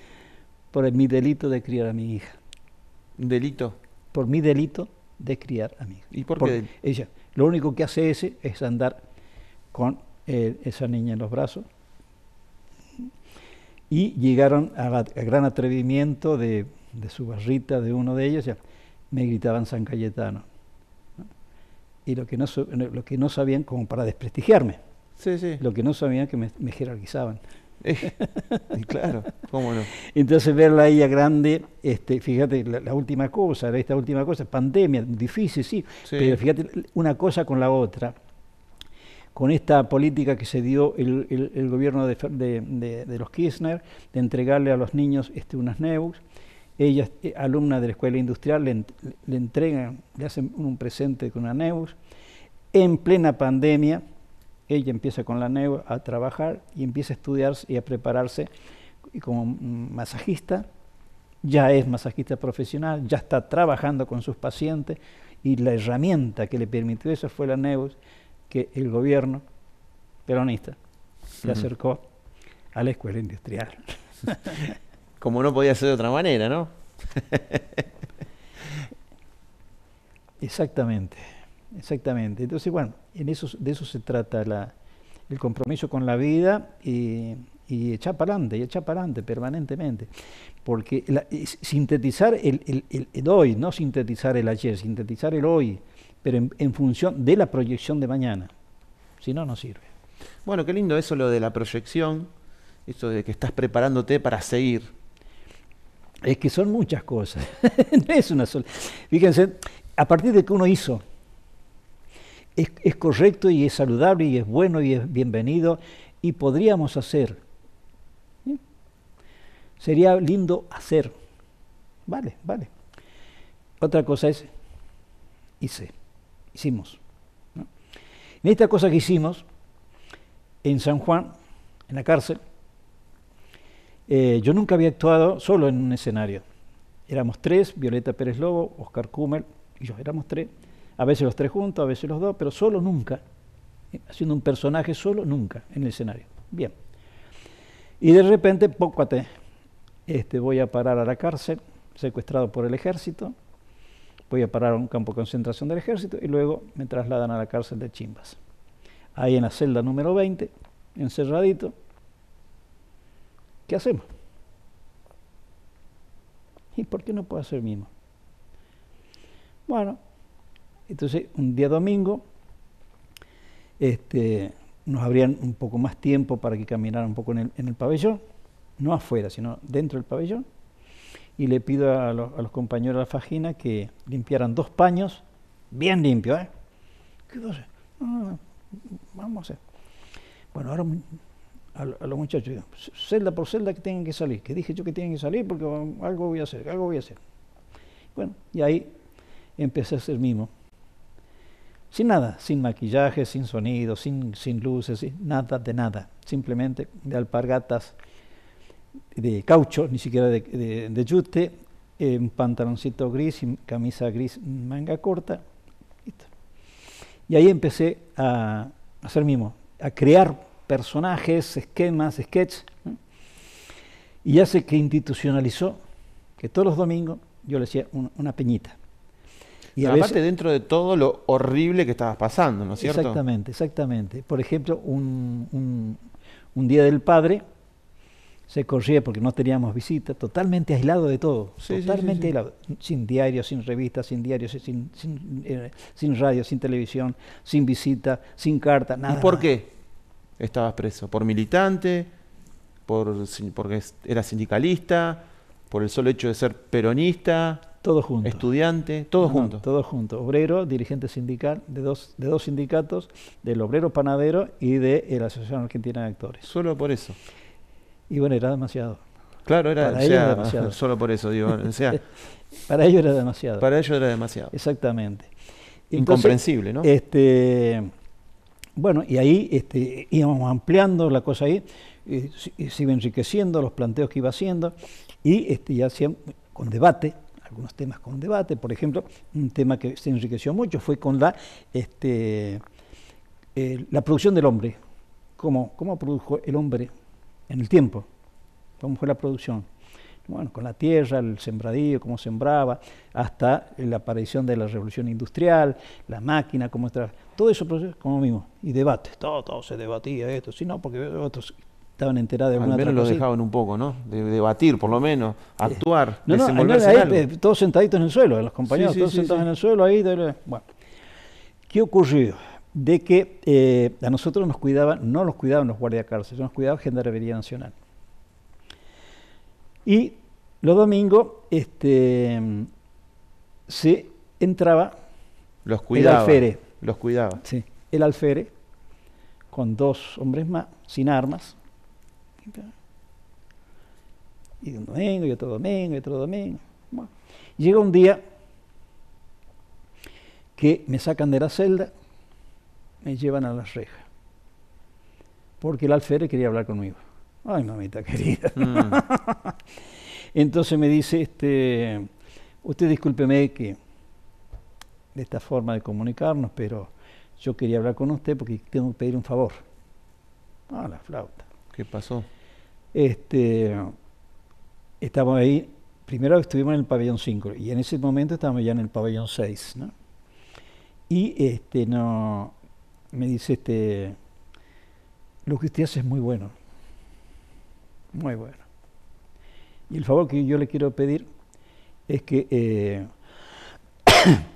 por mi delito de criar a mi hija. ¿Delito? Por mi delito de criar a mi hija. ¿Y por, qué? Ella, lo único que hace ese es andar con eh, esa niña en los brazos. Y llegaron al gran atrevimiento de, su barrita, de uno de ellos, ya, me gritaban San Cayetano. Y lo que, no, lo que no sabían como para desprestigiarme lo que no sabía que me, jerarquizaban. Eh, claro, cómo no. Entonces verla a ella grande, este, fíjate, la, última cosa, esta última cosa, pandemia, difícil, sí, pero fíjate, una cosa con la otra. Con esta política que se dio el, gobierno de, los Kirchner, de entregarle a los niños este, unas neus ella, eh, alumna de la escuela industrial, le, entregan, le hacen un presente con una neus en plena pandemia, ella empieza con la nevo a trabajar y empieza a estudiarse y a prepararse y como masajista, ya es masajista profesional, ya está trabajando con sus pacientes y la herramienta que le permitió eso fue la nevos que el gobierno peronista se acercó a la escuela industrial. como no podía ser de otra manera, ¿no? Exactamente. Exactamente. Entonces, bueno, en eso, de eso se trata el compromiso con la vida y, echar para adelante, y echar para adelante permanentemente. Porque sintetizar el, hoy, no sintetizar el ayer, sintetizar el hoy, pero en, en función de la proyección de mañana. Si no, no sirve. Bueno, qué lindo eso lo de la proyección, eso de que estás preparándote para seguir. Es que son muchas cosas, no es una sola. Fíjense, a partir de que uno hizo es, correcto y es saludable y es bueno y es bienvenido y podríamos hacer. Sería lindo hacer. Vale, vale. Otra cosa es hice, hicimos. En esta cosa que hicimos, en San Juan, en la cárcel, eh, yo nunca había actuado solo en un escenario. Éramos tres, Violeta Pérez Lobo, Oscar Kummer, y yo, éramos tres a veces los tres juntos, a veces los dos, pero solo nunca, haciendo un personaje solo nunca en el escenario. Bien. Y de repente, poco a este, voy a parar a la cárcel, secuestrado por el ejército, voy a parar a un campo de concentración del ejército y luego me trasladan a la cárcel de Chimbas. Ahí en la celda número 20, encerradito, ¿qué hacemos? ¿Y por qué no puedo hacer mismo? Bueno, entonces, un día domingo, este, nos abrían un poco más tiempo para que caminara un poco en el, pabellón, no afuera, sino dentro del pabellón, y le pido a, los, compañeros de la fajina que limpiaran dos paños, bien limpios, ¿eh? ¿Qué vamos a hacer. Bueno, ahora a, los muchachos, celda por celda que tienen que salir, que dije yo que tienen que salir porque algo voy a hacer, algo voy a hacer. Bueno, y ahí empecé a hacer mismo sin nada, sin maquillaje, sin sonido, sin, sin luces, sin nada de nada, simplemente de alpargatas de caucho, ni siquiera de, de, yute, un pantaloncito gris y camisa gris, manga corta. Y ahí empecé a hacer mimo, a crear personajes, esquemas, sketches. Y ya sé que institucionalizó que todos los domingos yo le hacía una peñita. Y aparte dentro de todo lo horrible que estabas pasando, ¿no es cierto? Exactamente, exactamente. Por ejemplo, un, día del padre se corría porque no teníamos visita, totalmente aislado de todo, totalmente aislado, sin diario, sin revistas, sin diarios, eh, sin, radio, sin televisión, sin visita, sin carta, nada. ¿Y por qué estabas preso? ¿Por militante? ¿Por, porque era sindicalista? ¿Por el solo hecho de ser peronista? Todos juntos. Estudiante, todos juntos. todos juntos. Obrero, dirigente sindical de dos, de dos sindicatos, del obrero panadero y de eh, la Asociación Argentina de Actores. Solo por eso. Y bueno, era demasiado. Claro, era, demasiado. Solo por eso, digo. para ellos era demasiado. Para ellos era demasiado. Exactamente. Incomprensible, ¿no? Este, bueno, y ahí este, íbamos ampliando la cosa ahí, y, eh, se iba enriqueciendo los planteos que iba haciendo, y este, ya hacían con debate, algunos temas con debate. Por ejemplo, un tema que se enriqueció mucho fue con la, este, eh, la producción del hombre. ¿Cómo, ¿Cómo produjo el hombre en el tiempo? ¿Cómo fue la producción? Bueno, con la tierra, el sembradío, cómo sembraba, hasta la aparición de la revolución industrial, la máquina, cómo estaba, todo eso como mismo, y debate, todo, todo se debatía esto, si no, porque otros estaban enterados de alguna al menos los dejaban un poco, ¿no? De debatir, por lo menos, eh, actuar, no, no, Todos sentaditos en el suelo, los compañeros todos sentados en el suelo ahí. Bueno, ¿qué ocurrió? De que eh, a nosotros nos cuidaban, no los cuidaban los guardiacárceles, nos cuidaba Gendarmería Nacional. Y los domingos este, se entraba los cuidaba, el alfere Los cuidaba. Sí, el alfere con dos hombres más, sin armas, y un domingo, y otro domingo, y otro domingo. llega un día que me sacan de la celda, me llevan a las rejas, porque el alférez quería hablar conmigo. Ay, mamita querida. Mm. Entonces me dice, este, usted discúlpeme que de esta forma de comunicarnos, pero yo quería hablar con usted porque tengo que pedir un favor. Ah, la flauta. ¿Qué pasó? Este, estábamos ahí, primero estuvimos en el pabellón 5 y en ese momento estábamos ya en el pabellón 6, ¿no? Y este, no, me dice, este, lo que usted hace es muy bueno, muy bueno. Y el favor que yo le quiero pedir es que, eh,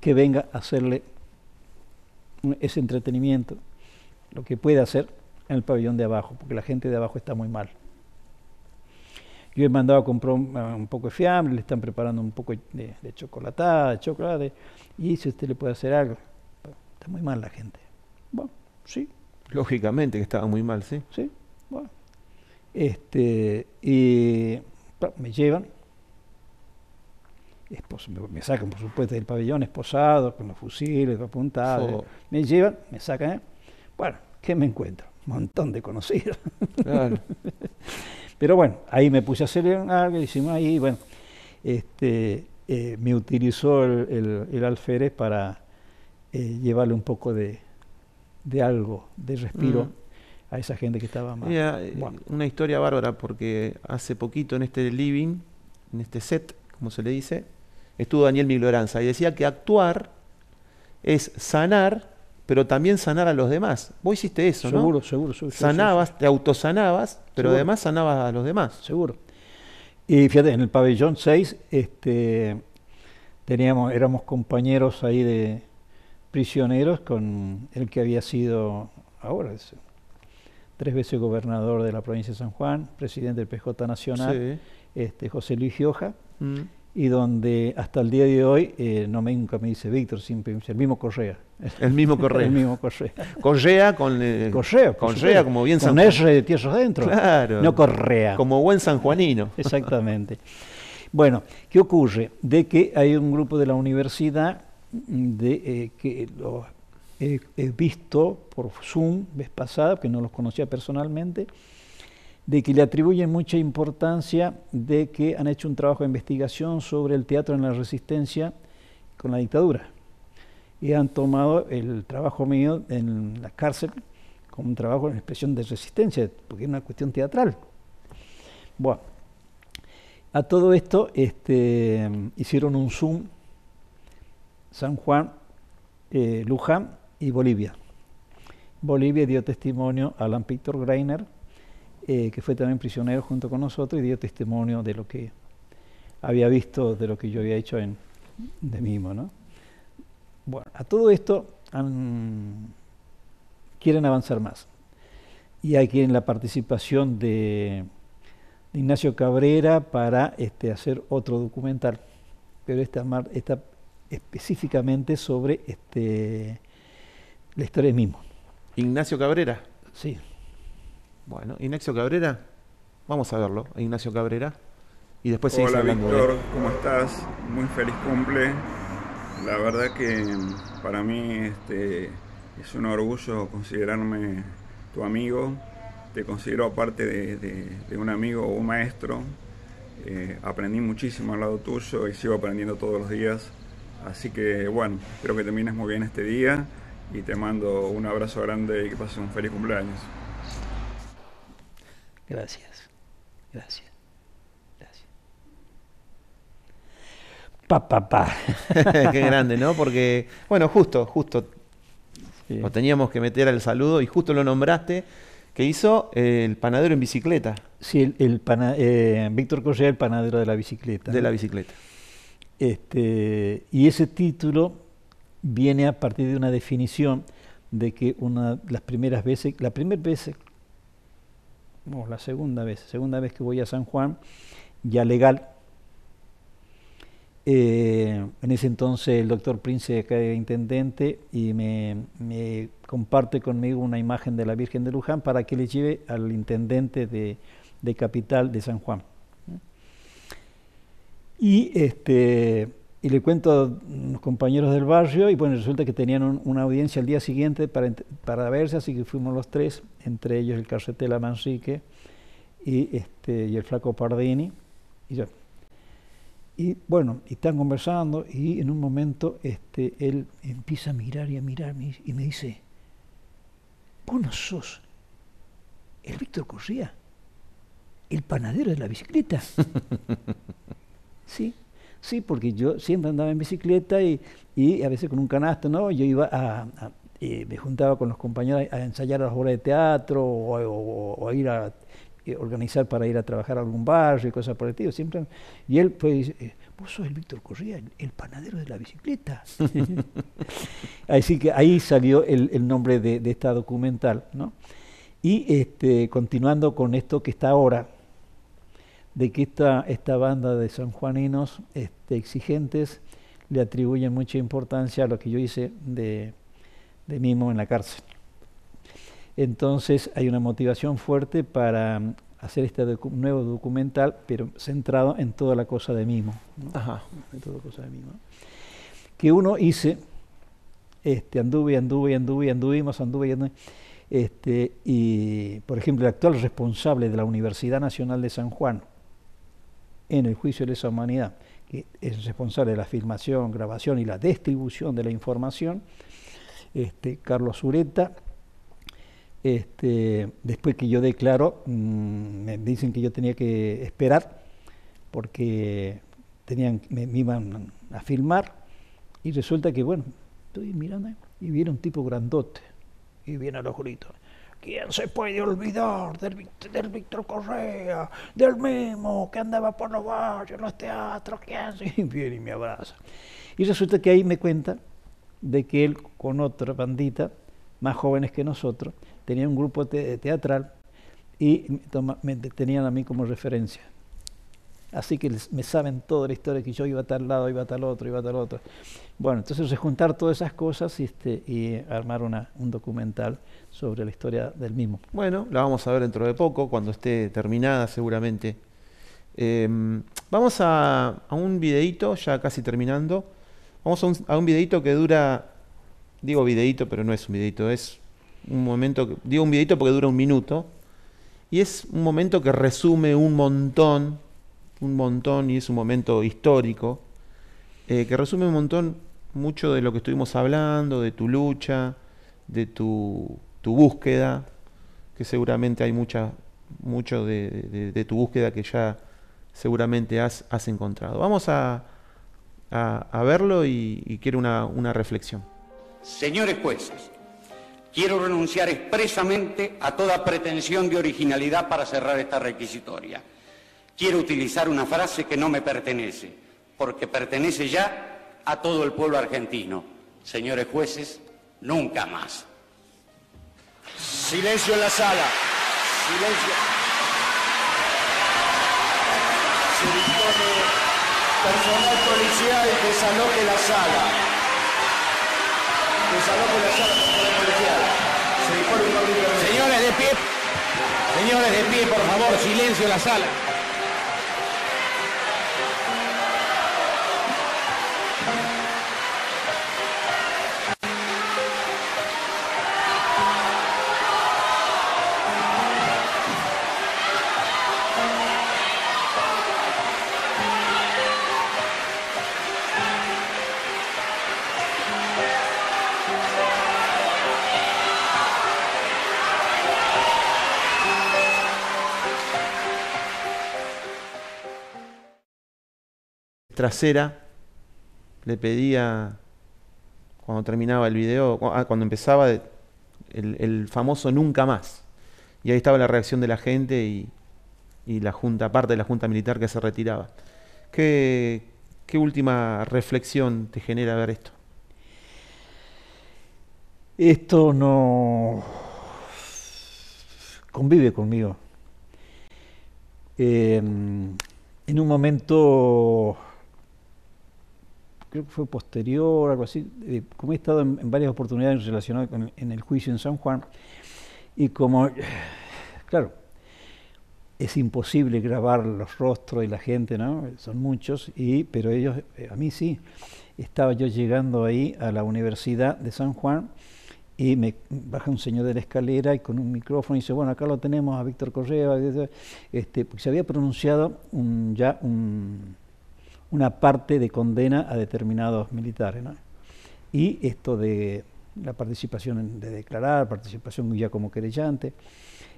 que venga a hacerle ese entretenimiento, lo que pueda hacer en el pabellón de abajo, porque la gente de abajo está muy mal. Yo he mandado a comprar un, poco de fiambre, le están preparando un poco de, de chocolatada, de chocolate, y si usted le puede hacer algo. Está muy mal la gente. Bueno, sí. Lógicamente que estaba muy mal, sí. Sí, bueno. Este, y me llevan, me sacan por supuesto del pabellón esposado, con los fusiles apuntados, oh. me llevan, me sacan, ¿eh? bueno, ¿qué me encuentro? montón de conocidos. Pero bueno, ahí me puse a hacer algo, hicimos ahí, bueno, este, eh, me utilizó el, alférez para eh, llevarle un poco de, de algo, de respiro. a esa gente que estaba más. Eh, una historia bárbara, porque hace poquito en este living, en este set, como se le dice, estuvo Daniel Migloranza y decía que actuar es sanar pero también sanar a los demás. Vos hiciste eso, seguro, ¿no? Seguro, seguro. Sanabas, te autosanabas, pero además sanabas a los demás. Seguro. Y fíjate, en el pabellón 6 este, teníamos, éramos compañeros ahí de prisioneros con el que había sido ahora tres veces gobernador de la provincia de San Juan, presidente del PJ Nacional, este, José Luis Gioja. Mm y donde hasta el día de hoy eh, no me, nunca me dice Víctor, siempre me dice el mismo Correa. El mismo Correa. el mismo Correa. Correa con... el eh, Correa. Correa, como bien... Con R de tierra adentro. Claro. No Correa. Como buen sanjuanino. Exactamente. bueno, ¿qué ocurre? De que hay un grupo de la universidad de, eh, que he visto por Zoom vez pasada, que no los conocía personalmente, de que le atribuyen mucha importancia, de que han hecho un trabajo de investigación sobre el teatro en la resistencia con la dictadura. Y han tomado el trabajo mío en la cárcel como un trabajo en expresión de resistencia, porque es una cuestión teatral. Bueno, a todo esto este, hicieron un Zoom San Juan, eh, Luján y Bolivia. Bolivia dio testimonio a Alan Pictor Greiner, eh, que fue también prisionero junto con nosotros y dio testimonio de lo que había visto, de lo que yo había hecho en, de mismo. ¿no? Bueno, a todo esto quieren avanzar más. Y hay quieren la participación de, Ignacio Cabrera para este, hacer otro documental, pero esta, esta específicamente sobre este, la historia de MIMO. Ignacio Cabrera. Sí. Bueno, Ignacio Cabrera, vamos a verlo, Ignacio Cabrera. Y después Hola Víctor, ¿cómo estás? Muy feliz cumple. La verdad que mm, para mí este, es un orgullo considerarme tu amigo. Te considero aparte de, un amigo o un maestro. Eh, aprendí muchísimo al lado tuyo y sigo aprendiendo todos los días. Así que bueno, espero que termines muy bien este día y te mando un abrazo grande y que pases un feliz cumpleaños. Gracias, gracias, gracias. Pa, pa, pa. Qué grande, ¿no? Porque, bueno, justo, justo. Lo teníamos que meter al saludo y justo lo nombraste, que hizo eh, el panadero en bicicleta. Sí, el, el eh, Víctor Correa, el panadero de la bicicleta. De la bicicleta. Este, y ese título viene a partir de una definición de que una las primeras veces, la primera vez la segunda vez, segunda vez que voy a San Juan, ya legal. Eh, en ese entonces el doctor Prince acá era intendente y me, comparte conmigo una imagen de la Virgen de Luján para que le lleve al intendente de, de capital de San Juan. ¿Eh? Y este, y le cuento a los compañeros del barrio y bueno, resulta que tenían una audiencia el día siguiente para, verse, así que fuimos los tres, entre ellos el la mansique y, este, y el flaco Pardini y bueno, y están conversando y en un momento este, él empieza a mirar y a mirarme y me dice, vos no sos el Víctor Correa, el panadero de la bicicleta. sí, Sí, porque yo siempre andaba en bicicleta y, a veces con un canasto, ¿no? Yo iba a, me juntaba con los compañeros a ensayar las obras de teatro o, a ir a eh, organizar para ir a trabajar a algún barrio y cosas por el estilo. Siempre, y él pues, dice, eh, vos sos el Víctor Correa, el, panadero de la bicicleta. Así que ahí salió el, nombre de, esta documental. ¿no? Y este, continuando con esto que está ahora, de que esta, esta banda de sanjuaninos este, exigentes le atribuyen mucha importancia a lo que yo hice de, de mimo en la cárcel. Entonces hay una motivación fuerte para um, hacer este nuevo documental, pero centrado en toda la cosa de mimo. Ajá. En toda cosa de mimo. Que uno hice, este, anduve, anduve, anduve, anduvimos, anduve, anduve. Este, y, por ejemplo, el actual responsable de la Universidad Nacional de San Juan, en el juicio de esa humanidad, que es responsable de la filmación, grabación y la distribución de la información, este, Carlos Ureta. Este, después que yo declaro, mm, me dicen que yo tenía que esperar porque tenían, me, iban a filmar y resulta que, bueno, estoy mirando y viene un tipo grandote y viene a los gritos. ¿Quién se puede olvidar del, del Víctor Correa, del mismo que andaba por los barrios en los teatros? ¿Quién viene y me abraza? Y resulta que ahí me cuenta de que él con otra bandita, más jóvenes que nosotros, tenía un grupo teatral y tenían a mí como referencia así que me saben toda la historia que yo iba a tal lado, iba a tal otro, iba a tal otro. Bueno, entonces juntar todas esas cosas este, y armar un documental sobre la historia del mismo. Bueno, la vamos a ver dentro de poco, cuando esté terminada seguramente. Em, vamos a, un videito, ya casi terminando. Vamos a un, a videito que dura, digo videito, pero no es un videito, es un momento, digo un videito porque dura un minuto. Y es un momento que resume un montón un montón y es un momento histórico eh, que resume un montón mucho de lo que estuvimos hablando, de tu lucha, de tu, búsqueda, que seguramente hay mucha, mucho de, tu búsqueda que ya seguramente has, has encontrado. Vamos a, a, verlo y, quiero una, una reflexión. Señores jueces, quiero renunciar expresamente a toda pretensión de originalidad para cerrar esta requisitoria. Quiero utilizar una frase que no me pertenece, porque pertenece ya a todo el pueblo argentino. Señores jueces, nunca más. Silencio en la sala. Silencio. Se dispone personal policial que desaloje la sala. Desaloje la sala, personal policial. Se dispone un Señores de pie. Señores de pie, por favor, silencio en la sala. trasera, le pedía, cuando terminaba el video, ah, cuando empezaba el, famoso nunca más. Y ahí estaba la reacción de la gente y, la junta, parte de la junta militar que se retiraba. ¿Qué, qué última reflexión te genera ver esto? Esto no convive conmigo. Em, en un momento creo que fue posterior, algo así, eh, como he estado en, varias oportunidades relacionadas con en el juicio en San Juan, y como, claro, es imposible grabar los rostros de la gente, ¿no? Son muchos, y, pero ellos, eh, a mí sí, estaba yo llegando ahí a la Universidad de San Juan y me baja un señor de la escalera y con un micrófono y dice, bueno, acá lo tenemos a Víctor Correa, este, se había pronunciado un, ya un, una parte de condena a determinados militares. Y esto de la participación de declarar, participación ya como querellante.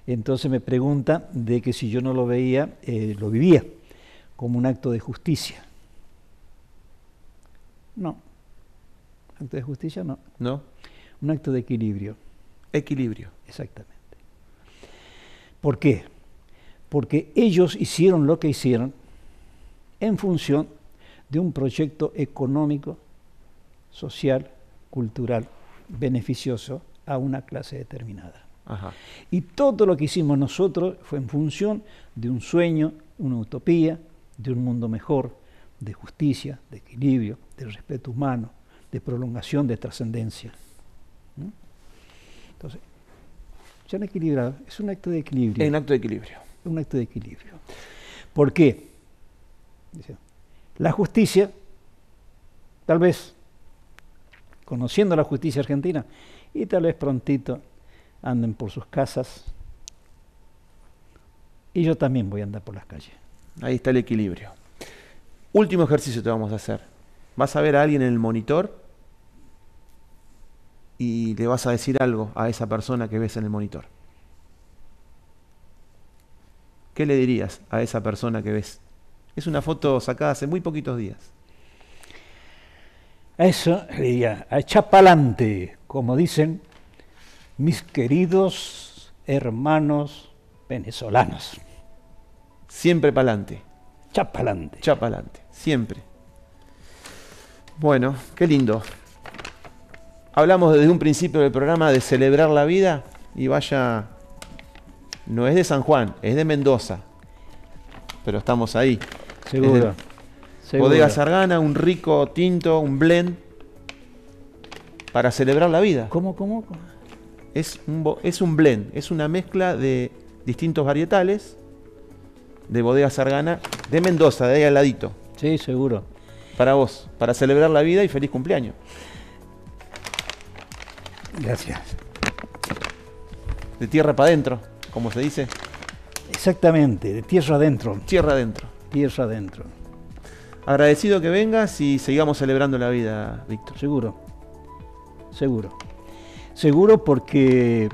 Entonces me pregunta de que si yo no lo veía, eh, lo vivía como un acto de justicia. No. Acto de justicia no. No. Un acto de equilibrio. Equilibrio. Exactamente. ¿Por qué? Porque ellos hicieron lo que hicieron en función de un proyecto económico, social, cultural, beneficioso a una clase determinada. Y todo lo que hicimos nosotros fue en función de un sueño, una utopía, de un mundo mejor, de justicia, de equilibrio, de respeto humano, de prolongación de trascendencia. Entonces, Entonces, ya equilibrado, es un acto de equilibrio. Es un acto de equilibrio. Es Un acto de equilibrio. ¿Por qué? Dice, la justicia, tal vez conociendo la justicia argentina, y tal vez prontito anden por sus casas. Y yo también voy a andar por las calles. Ahí está el equilibrio. Último ejercicio te vamos a hacer. Vas a ver a alguien en el monitor y le vas a decir algo a esa persona que ves en el monitor. ¿Qué le dirías a esa persona que ves es una foto sacada hace muy poquitos días. Eso diría, a chapalante, como dicen mis queridos hermanos venezolanos. Siempre pa'lante. Chapalante. Chapalante, siempre. Bueno, qué lindo. Hablamos desde un principio del programa de celebrar la vida y vaya, no es de San Juan, es de Mendoza, pero estamos ahí. Seguro. Bodega Sargana, un rico tinto, un blend para celebrar la vida. ¿Cómo, cómo? Es un, es un blend, es una mezcla de distintos varietales de Bodega Sargana de Mendoza, de ahí al ladito. Sí, seguro. Para vos, para celebrar la vida y feliz cumpleaños. Gracias. De tierra para adentro, como se dice. Exactamente, de tierra adentro. Tierra adentro. Tierra adentro. Agradecido que vengas y sigamos celebrando la vida, Víctor. Seguro, seguro. Seguro porque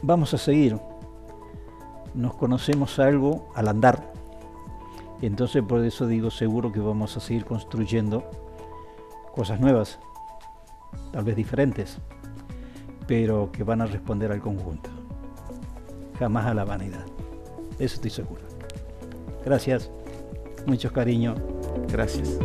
vamos a seguir. Nos conocemos algo al andar. Entonces por eso digo seguro que vamos a seguir construyendo cosas nuevas, tal vez diferentes, pero que van a responder al conjunto, jamás a la vanidad. Eso estoy seguro. Gracias. Muchos cariño. Gracias.